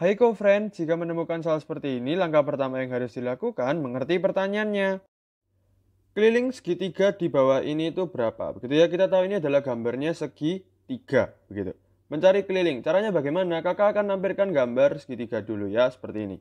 Hai co-friend, jika menemukan soal seperti ini, langkah pertama yang harus dilakukan mengerti pertanyaannya. Keliling segitiga di bawah ini itu berapa? Begitu ya, kita tahu ini adalah gambarnya segi tiga, begitu. Mencari keliling, caranya bagaimana? Kakak akan tampilkan gambar segitiga dulu ya, seperti ini.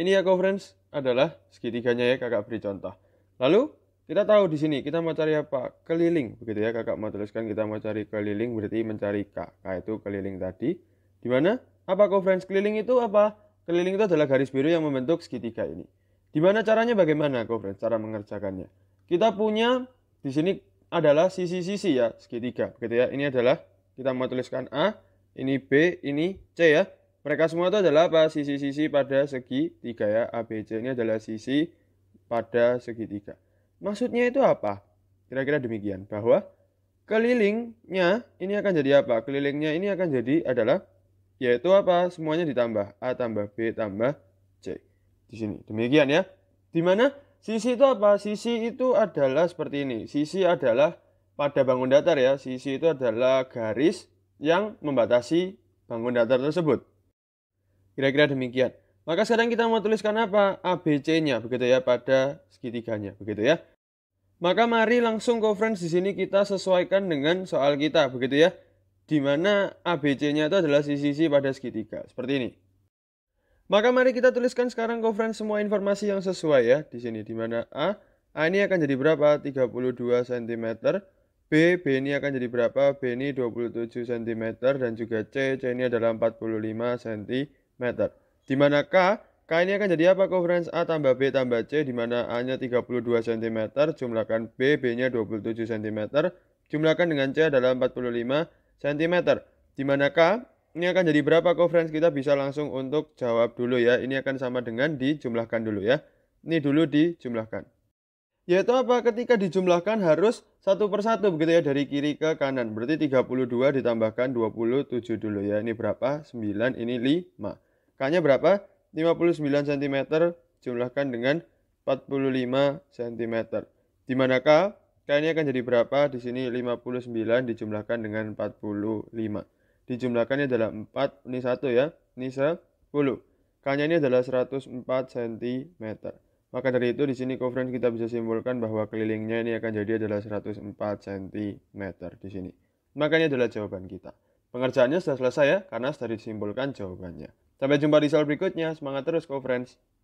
Ini ya co-friends, adalah segitiganya ya, kakak beri contoh. Lalu, kita tahu di sini, kita mau cari apa? Keliling, begitu ya, kakak mau tuliskan kita mau cari keliling, berarti mencari K. K itu keliling tadi. Di mana? Apa kofrens keliling itu apa? Keliling itu adalah garis biru yang membentuk segitiga ini. Di caranya bagaimana kofrens cara mengerjakannya? Kita punya di sini adalah sisi-sisi ya segitiga begitu ya. Ini adalah kita mau tuliskan A, ini B, ini C ya. Mereka semua itu adalah apa? Sisi-sisi pada segitiga ya. A, B, C ini adalah sisi pada segitiga. Maksudnya itu apa? Kira-kira demikian bahwa kelilingnya ini akan jadi apa? Kelilingnya ini akan jadi adalah yaitu apa? Semuanya ditambah. A tambah B tambah C. Di sini. Demikian ya. Di mana? Sisi itu apa? Sisi itu adalah seperti ini. Sisi adalah pada bangun datar ya. Sisi itu adalah garis yang membatasi bangun datar tersebut. Kira-kira demikian. Maka sekarang kita mau tuliskan apa? ABC-nya begitu ya pada segitiganya begitu ya. Maka mari langsung conference di sini kita sesuaikan dengan soal kita begitu ya di mana ABC-nya itu adalah sisi-sisi pada segitiga, seperti ini. Maka mari kita tuliskan sekarang kofren semua informasi yang sesuai ya di sini di mana A A ini akan jadi berapa? 32 cm. B, B ini akan jadi berapa? B ini 27 cm dan juga C, C ini adalah 45 cm. Di mana K? K ini akan jadi apa? Covariance A tambah B tambah C di mana A-nya 32 cm, jumlahkan B, B-nya 27 cm, jumlahkan dengan C adalah 45 cm. manakah ini akan jadi berapa kok friends? Kita bisa langsung untuk jawab dulu ya. Ini akan sama dengan dijumlahkan dulu ya. Ini dulu dijumlahkan. Yaitu apa? Ketika dijumlahkan harus satu persatu begitu ya dari kiri ke kanan. Berarti 32 ditambahkan 27 dulu ya. Ini berapa? 9, ini 5. k berapa? 59 cm jumlahkan dengan 45 cm. Di manakah ini akan jadi berapa? Di sini 59 dijumlahkan dengan 45. Dijumlahkannya adalah 4, ini 1 ya, ini 10. k ini adalah 104 cm. Maka dari itu di sini covariance kita bisa simpulkan bahwa kelilingnya ini akan jadi adalah 104 cm di sini. Makanya adalah jawaban kita. Pengerjaannya sudah selesai ya, karena sudah disimpulkan jawabannya. Sampai jumpa di soal berikutnya, semangat terus covariance.